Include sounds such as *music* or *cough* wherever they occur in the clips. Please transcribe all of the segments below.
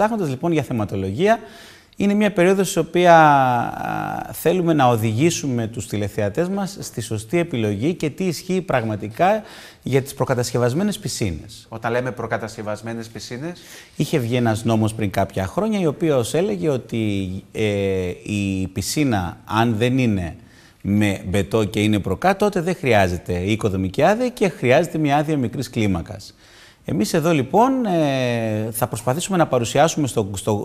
Ψάχνοντας λοιπόν για θεματολογία, είναι μια περίοδος στην οποία θέλουμε να οδηγήσουμε τους τηλεθεατές μας στη σωστή επιλογή και τι ισχύει πραγματικά για τις προκατασκευασμένες πισίνες. Όταν λέμε προκατασκευασμένες πισίνες... Είχε βγει ένας νόμος πριν κάποια χρόνια, ο οποία έλεγε ότι ε, η πισίνα, αν δεν είναι με μπετό και είναι προκάτω, τότε δεν χρειάζεται η οικοδομική άδεια και χρειάζεται μια άδεια μικρής κλίμακας. Εμείς εδώ λοιπόν ε, θα προσπαθήσουμε να παρουσιάσουμε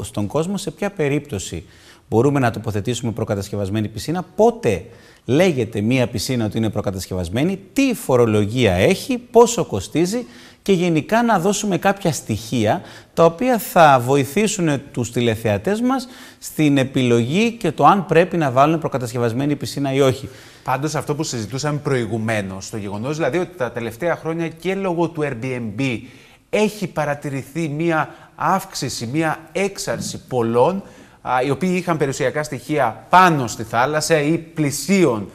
στον κόσμο σε ποια περίπτωση μπορούμε να τοποθετήσουμε προκατασκευασμένη πισίνα. Πότε λέγεται μία πισίνα ότι είναι προκατασκευασμένη, τι φορολογία έχει, πόσο κοστίζει και γενικά να δώσουμε κάποια στοιχεία τα οποία θα βοηθήσουν τους τηλεθεατές μας στην επιλογή και το αν πρέπει να βάλουν προκατασκευασμένη πισίνα ή όχι. Πάντως αυτό που συζητούσαμε προηγουμένως, το γεγονός δηλαδή ότι τα τελευταία χρόνια και λόγω του Airbnb έχει παρατηρηθεί μία αύξηση, μία έξαρση πολλών οι οποίοι είχαν περιουσιακά στοιχεία πάνω στη θάλασσα ή πλησίων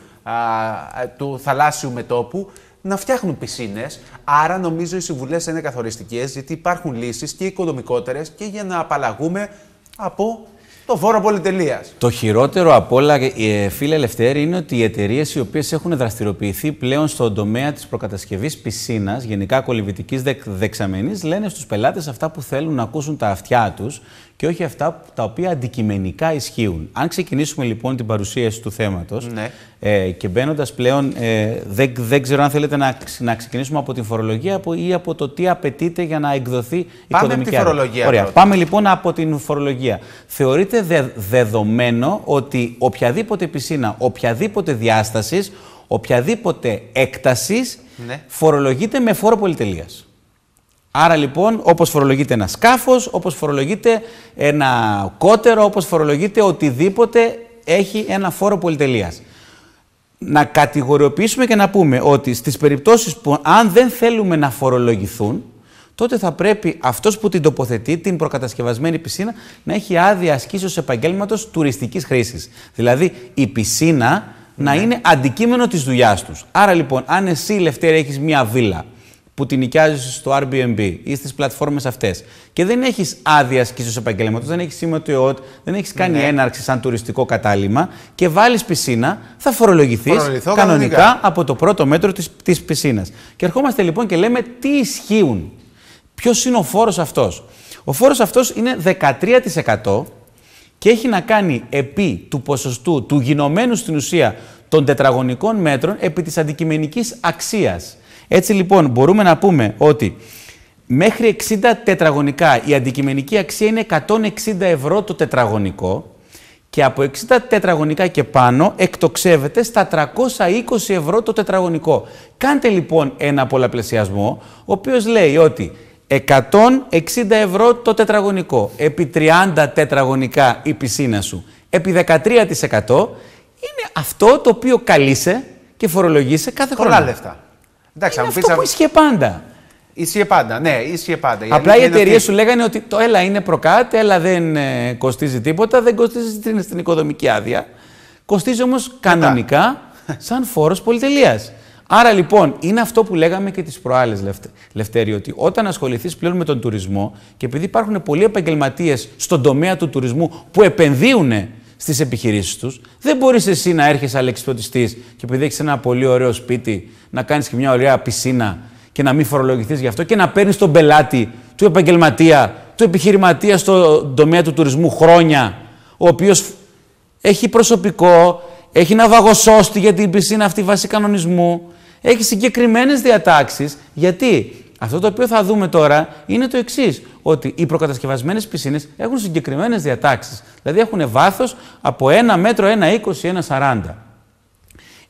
του θαλάσσιου μετόπου, να φτιάχνουν πισίνες. Άρα, νομίζω οι συμβουλές είναι καθοριστικές, γιατί υπάρχουν λύσεις και οικονομικότερε και για να απαλλαγούμε από το φόρο πολυτελείας. Το χειρότερο απ' όλα, ε, φίλε Ελευθέρη, είναι ότι οι εταιρείες οι οποίες έχουν δραστηριοποιηθεί πλέον στον τομέα της προκατασκευής πισίνας, γενικά κολυβητικής δεξαμενής, λένε στους πελάτες αυτά που θέλουν να ακούσουν τα αυτιά τους και όχι αυτά τα οποία αντικειμενικά ισχύουν. Αν ξεκινήσουμε λοιπόν την παρουσίαση του θέματος ναι. ε, και μπαίνοντας πλέον, ε, δεν, ξέρω αν θέλετε να, να ξεκινήσουμε από την φορολογία ή από το τι απαιτείται για να εκδοθεί η Πάμε τη φορολογία. Ωραία. Πάμε λοιπόν από την φορολογία. Θεωρείται θεωρείται δε, δεδομένο ότι οποιαδήποτε πισίνα, οποιαδήποτε διάστασης, οποιαδήποτε έκτασης ναι. φορολογείται με φόρο πολυτελείας. Άρα λοιπόν, όπως φορολογείται ένα σκάφος, όπως φορολογείται ένα κότερο, όπως φορολογείται οτιδήποτε έχει ένα φόρο πολυτελείας. Να κατηγοριοποιήσουμε και να πούμε ότι στις περιπτώσεις που αν δεν θέλουμε να φορολογηθούν, τότε θα πρέπει αυτός που την τοποθετεί, την προκατασκευασμένη πισίνα, να έχει άδεια ασκήσεως επαγγέλματος τουριστικής χρήσης. Δηλαδή η πισίνα να ναι. είναι αντικείμενο της δουλειάς τους. Άρα λοιπόν, αν εσύ, Λευτέρη, έχεις μία βίλα που την νοικιάζεις στο Airbnb ή στις πλατφόρμες αυτές και δεν έχεις άδεια ασκήσεως επαγγέλματος, δεν έχεις σήμα του δεν έχεις κάνει ναι. έναρξη σαν τουριστικό κατάλημα και βάλεις πισίνα, θα φορολογηθείς κανονικά, κανονικά από το πρώτο μέτρο της πισίνας. Και ερχόμαστε λοιπόν και λέμε τι ισχύουν Ποιος είναι ο φόρος αυτός, Ο φόρος αυτός είναι 13% και έχει να κάνει επί του ποσοστού του γινωμένου στην ουσία των τετραγωνικών μέτρων επί της αντικειμενικής αξίας. Έτσι λοιπόν μπορούμε να πούμε ότι μέχρι 60 τετραγωνικά η αντικειμενική αξία είναι 160 ευρώ το τετραγωνικό και από 60 τετραγωνικά και πάνω εκτοξεύεται στα 320 ευρώ το τετραγωνικό. Κάντε λοιπόν ένα πολλαπλασιασμό ο οποίος λέει ότι 160 ευρώ το τετραγωνικό. Επί 30 τετραγωνικά η πισίνα σου. Επί 13% είναι αυτό το οποίο καλείσαι και φορολογείσαι κάθε χρόνο. Πολλά λεφτά. Εντάξει, είναι αυτό πίσω... που ισχύει πάντα. Ισχύει πάντα, ναι, ισχύει πάντα. Απλά οι εταιρείες σου λέγανε ότι το έλα είναι προκάτ, έλα δεν ε, κοστίζει τίποτα, δεν κοστίζει την στην οικοδομική άδεια. Κοστίζει όμως κανονικά *laughs* σαν φόρος πολυτελείας. Άρα λοιπόν είναι αυτό που λέγαμε και τις προάλλες, Λευτέρη, ότι όταν ασχοληθείς πλέον με τον τουρισμό και επειδή υπάρχουν πολλοί επαγγελματίες στον τομέα του τουρισμού που επενδύουν στις επιχειρήσεις τους, δεν μπορείς εσύ να έρχεσαι αλεξιπτωτιστής και επειδή έχεις ένα πολύ ωραίο σπίτι να κάνεις και μια ωραία πισίνα και να μην φορολογηθείς γι' αυτό και να παίρνεις τον πελάτη του επαγγελματία, του επιχειρηματία στον τομέα του τουρισμού χρόνια, ο οποίος έχει προσωπικό, έχει ένα βαγοσώστη για την πισίνα αυτή βάση κανονισμού έχει συγκεκριμένες διατάξεις, γιατί αυτό το οποίο θα δούμε τώρα είναι το εξής: Ότι οι προκατασκευασμένες πισίνες έχουν συγκεκριμένες διατάξεις. Δηλαδή έχουν βάθος από 1 μέτρο, 1,20, 1,40.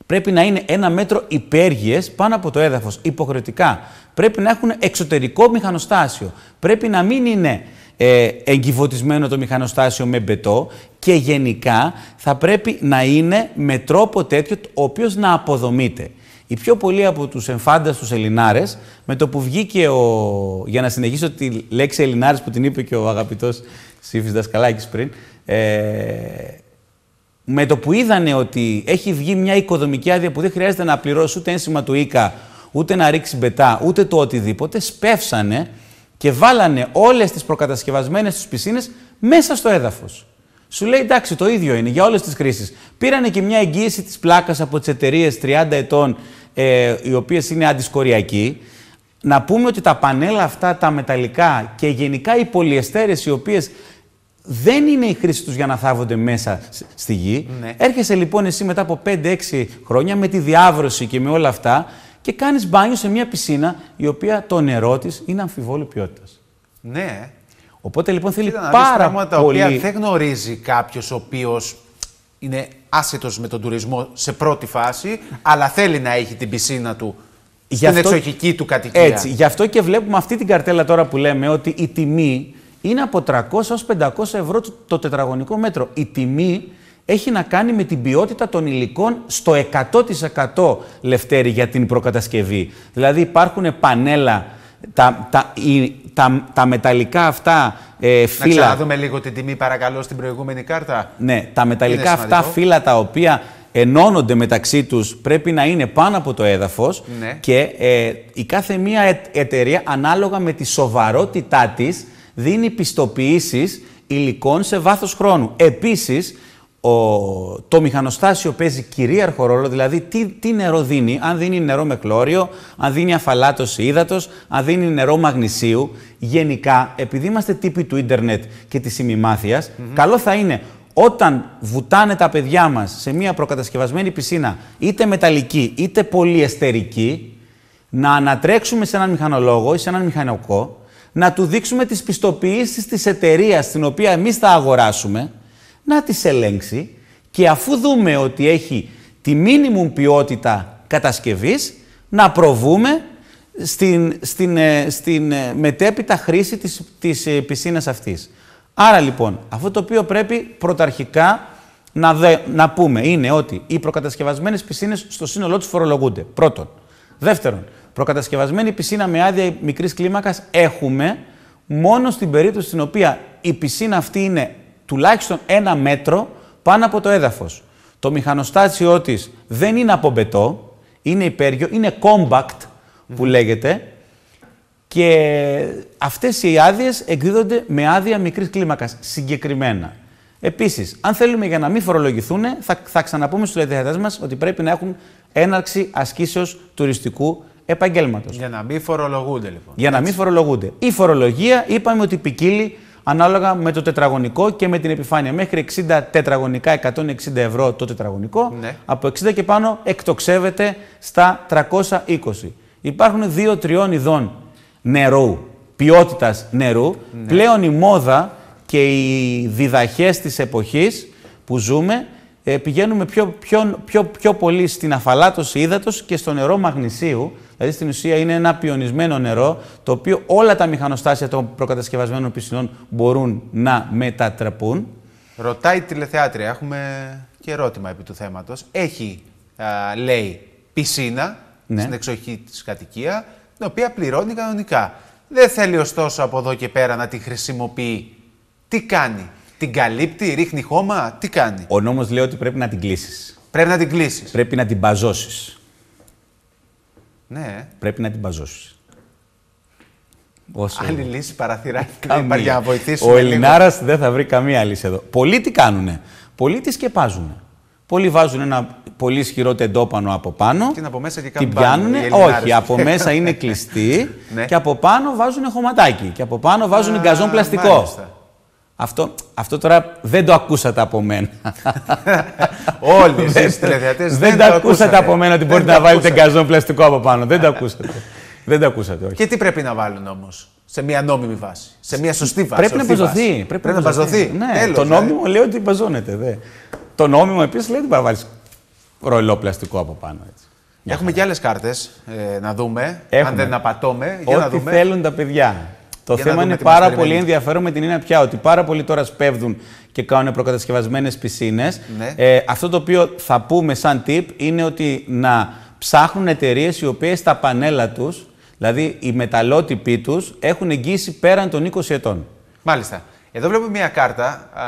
Πρέπει να είναι ένα μέτρο υπέργειες πάνω από το έδαφος, υποχρεωτικά. Πρέπει να έχουν εξωτερικό μηχανοστάσιο. Πρέπει να μην είναι ε, εγκυβωτισμένο το μηχανοστάσιο με μπετό και γενικά θα πρέπει να είναι με τρόπο τέτοιο ο οποίος να αποδομείται. Οι πιο πολλοί από τους εμφάνταστους Ελληνάρες, με το που βγήκε ο. Για να συνεχίσω τη λέξη Ελληνάρε που την είπε και ο αγαπητός Σύφη Δασκαλάκης πριν. Ε, με το που είδανε ότι έχει βγει μια οικοδομική άδεια που δεν χρειάζεται να πληρώσει ούτε ένσημα του ΙΚΑ, ούτε να ρίξει μπετά, ούτε το οτιδήποτε, σπεύσανε και βάλανε όλες τις προκατασκευασμένες τους πισίνες μέσα στο έδαφος. Σου λέει εντάξει, το ίδιο είναι για όλες τις κρίσει. Πήρανε και μια εγγύηση της πλάκας από τις εταιρείες 30 ετών, ε, οι οποίες είναι αντισκοριακοί. Να πούμε ότι τα πανέλα αυτά, τα μεταλλικά και γενικά οι πολυεστέρες οι οποίες δεν είναι η χρήση τους για να θάβονται μέσα στη γη. Ναι. Έρχεσαι λοιπόν εσύ μετά από 5-6 χρόνια με τη διάβρωση και με όλα αυτά και κάνεις μπάνιο σε μια πισίνα η οποία το νερό της είναι αμφιβόλου ποιότητας. Ναι. Οπότε λοιπόν θέλει Ήταν πάρα πολύ. τα οποία δεν γνωρίζει κάποιος ο οποίος είναι άσχετο με τον τουρισμό σε πρώτη φάση, αλλά θέλει να έχει την πισίνα του αυτό... στην εξοχική του κατοικία. Έτσι. Γι' αυτό και βλέπουμε αυτή την καρτέλα τώρα που λέμε ότι η τιμή είναι από 300 έως 500 ευρώ το τετραγωνικό μέτρο. Η τιμή έχει να κάνει με την ποιότητα των υλικών στο 100% λευτέρη για την προκατασκευή. Δηλαδή υπάρχουν πανέλα τα, τα, η, τα, τα μεταλλικά αυτά ε, φύλλα. Να ξαναδούμε λίγο την τιμή, παρακαλώ, στην προηγούμενη κάρτα. Ναι, τα μεταλλικά αυτά φύλλα τα οποία ενώνονται μεταξύ τους πρέπει να είναι πάνω από το έδαφος ναι. και ε, η κάθε μία εταιρεία ανάλογα με τη σοβαρότητά της δίνει πιστοποιήσεις υλικών σε βάθος χρόνου. Επίσης, ο, το μηχανοστάσιο παίζει κυρίαρχο ρόλο, δηλαδή τι, τι νερό δίνει, αν δίνει νερό με κλώριο, αν δίνει αφαλάτωση ύδατος, αν δίνει νερό μαγνησίου. Γενικά, επειδή είμαστε τύποι του ίντερνετ και της ημιμαθειας καλό θα είναι όταν βουτάνε τα παιδιά μας σε μια προκατασκευασμένη πισίνα, είτε μεταλλική είτε πολυεστερική, να ανατρέξουμε σε έναν μηχανολόγο ή σε έναν μηχανικό, να του δείξουμε τις πιστοποιήσεις της εταιρείας στην οποία εμείς θα αγοράσουμε, να τις ελέγξει και αφού δούμε ότι έχει τη μίνιμουμ ποιότητα κατασκευής, να προβούμε στην, στην, ε, στην ε, μετέπειτα χρήση της, της ε, πισίνας αυτής. Άρα λοιπόν, αυτό το οποίο πρέπει πρωταρχικά να, να πούμε είναι ότι οι προκατασκευασμένες πισίνες στο σύνολό τους φορολογούνται. Πρώτον. Δεύτερον, προκατασκευασμένη πισίνα με άδεια μικρής κλίμακας έχουμε μόνο στην περίπτωση στην οποία η πισίνα αυτή είναι τουλάχιστον ένα μέτρο πάνω από το έδαφος. Το μηχανοστάσιό της δεν είναι από μπετό, είναι υπέργειο, είναι compact που λέγεται και αυτές οι άδειες εκδίδονται με άδεια μικρής κλίμακας συγκεκριμένα. Επίσης, αν θέλουμε για να μην φορολογηθούν, θα, θα ξαναπούμε στους λεδιατές μας ότι πρέπει να έχουν έναρξη ασκήσεως τουριστικού επαγγέλματος. Για να μην φορολογούνται λοιπόν. Για να μην φορολογούνται. Η φορολογία είπαμε ότι ποικίλει ανάλογα με το τετραγωνικό και με την επιφάνεια. Μέχρι 60 τετραγωνικά, 160 ευρώ το τετραγωνικό. Ναι. Από 60 και πάνω εκτοξεύεται στα 320. υπαρχουν δυο δύο-τριών ειδών νερού, ποιότητας νερού. Ναι. Πλέον η μόδα και οι διδαχές της εποχής που ζούμε ε, πηγαίνουμε πιο, πιο, πιο, πιο πολύ στην αφαλάτωση ύδατος και στο νερό μαγνησίου Δηλαδή στην ουσία είναι ένα πιονισμένο νερό, το οποίο όλα τα μηχανοστάσια των προκατασκευασμένων πισινών μπορούν να μετατραπούν. Ρωτάει η τηλεθεάτρια, έχουμε και ερώτημα επί του θέματος. Έχει, α, λέει, πισίνα ναι. στην εξοχή της κατοικία, την οποία πληρώνει κανονικά. Δεν θέλει ωστόσο από εδώ και πέρα να τη χρησιμοποιεί. Τι κάνει, την καλύπτει, ρίχνει χώμα, τι κάνει. Ο νόμος λέει ότι πρέπει να την κλείσεις. Πρέπει να την κλείσεις. Πρέπει να την παζώσει. Ναι. Πρέπει να την παζώσεις. Όσο... Άλλη λύση παραθυράκι για να βοηθήσει. Ο Ελληνάρας δεν θα βρει καμία λύση εδώ. Πολλοί τι κάνουνε. Πολλοί τις σκεπάζουν. Πολλοί βάζουν ένα πολύ ισχυρό τεντόπανο από πάνω. Την από μέσα και την πιάνουν. Όχι, από μέσα είναι κλειστή. *laughs* Ναι. και από πάνω βάζουν χωματάκι. Και από πάνω βάζουν γκαζόν πλαστικό. Αυτό, αυτό τώρα δεν το ακούσατε από μένα. *laughs* Όλοι οι τηλεθεατές δεν, δεν το ακούσατε από μένα ότι μπορείτε να βάλετε γκαζόν πλαστικό από πάνω. Δεν το ακούσατε. δεν το ακούσατε, Και τι πρέπει να βάλουν όμως σε μια νόμιμη βάση, σε μια σωστή βάση. Πρέπει να παζωθεί. Πρέπει, να παζωθεί. Ναι, Τέλος, το ε. νόμιμο λέει ότι παζώνεται. Δε. Το νόμιμο επίσης λέει ότι μπορεί να βάλεις ρολό πλαστικό από πάνω. Έτσι. Έχουμε και άλλες κάρτες ε, να δούμε. Έχουμε. Αν δεν απατώμε, για να δούμε. Ό,τι θέλουν τα παιδιά. Το θέμα είναι πάρα πολύ ενδιαφέρον με την είναι πια ότι πάρα πολλοί τώρα σπέβδουν και κάνουν προκατασκευασμένες πισίνες. Ναι. Ε, αυτό το οποίο θα πούμε σαν tip είναι ότι να ψάχνουν εταιρείες οι οποίες τα πανέλα τους, δηλαδή οι μεταλλότυποι τους, έχουν εγγύσει πέραν των 20 ετών. Μάλιστα. Εδώ βλέπουμε μια κάρτα, α,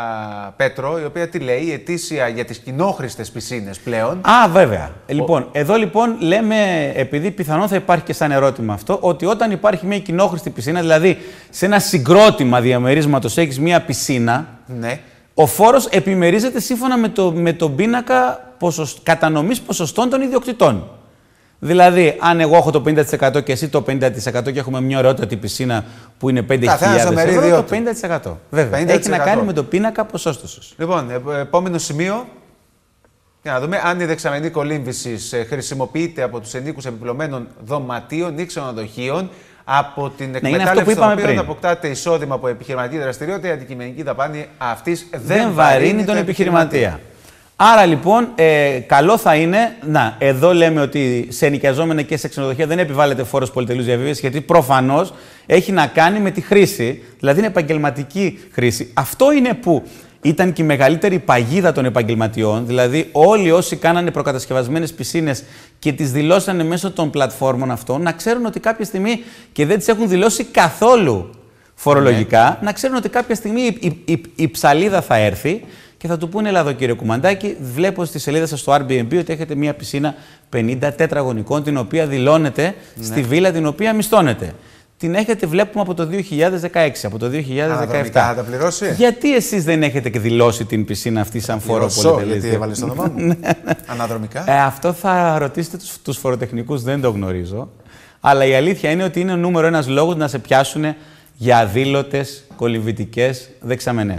Πέτρο, η οποία τι λέει, ετήσια για τις κοινόχρηστες πισίνες πλέον. Α, βέβαια. Λοιπόν, εδώ λοιπόν λέμε, επειδή πιθανόν θα υπάρχει και σαν ερώτημα αυτό, ότι όταν υπάρχει μια κοινόχρηστη πισίνα, δηλαδή σε ένα συγκρότημα διαμερίσματος έχεις μια πισίνα, ναι. ο φόρος επιμερίζεται σύμφωνα με, με τον πίνακα ποσοσ... κατανομής ποσοστών των ιδιοκτητών. Δηλαδή, αν εγώ έχω το 50% και εσύ το 50% και έχουμε μια την πισίνα που είναι 5.000 ευρώ, το 50%. Βέβαια. 50%. Έχει να κάνει με το πίνακα ποσόστοση. Λοιπόν, ε, ε, επόμενο σημείο. Για να δούμε αν η δεξαμενή κολύμβηση χρησιμοποιείται από τους ενίκους επιπλωμένων δωματίων ή ξενοδοχείων από την εκμετάλλευση των οποίων αποκτάται εισόδημα από επιχειρηματική δραστηριότητα, η αντικειμενική δαπάνη αυτής δεν, δεν βαρύνει τον επιχειρηματία. Άρα λοιπόν, ε, καλό θα είναι να, εδώ λέμε ότι σε ενοικιαζόμενα και σε ξενοδοχεία δεν επιβάλλεται φόρος πολυτελούς διαβίβασης, γιατί προφανώς έχει να κάνει με τη χρήση, δηλαδή είναι επαγγελματική χρήση. Αυτό είναι που ήταν και η μεγαλύτερη παγίδα των επαγγελματιών, δηλαδή όλοι όσοι κάνανε προκατασκευασμένες πισίνες και τις δηλώσανε μέσω των πλατφόρμων αυτών, να ξέρουν ότι κάποια στιγμή και δεν τις έχουν δηλώσει καθόλου φορολογικά, ναι. να ξέρουν ότι κάποια στιγμή η, η, η ψαλίδα θα έρθει και θα του πούνε Ελλάδο, κύριε Κουμαντάκη, βλέπω στη σελίδα σας στο Airbnb ότι έχετε μία πισίνα 50 τετραγωνικών, την οποία δηλώνετε ναι. στη βίλα την οποία μισθώνετε. Την έχετε, βλέπουμε από το 2016, από το 2017. Αναδρομικά θα τα πληρώσει. Γιατί εσείς δεν έχετε δηλώσει την πισίνα αυτή σαν φόρο Γιατί έβαλες το όνομά μου. *laughs* Ναι, ναι. Αναδρομικά. Ε, αυτό θα ρωτήσετε τους φοροτεχνικούς, δεν το γνωρίζω. Αλλά η αλήθεια είναι ότι είναι ο νούμερο ένας λόγος να σε πιάσουν για αδήλωτες κολυβητικέ δεξαμενέ.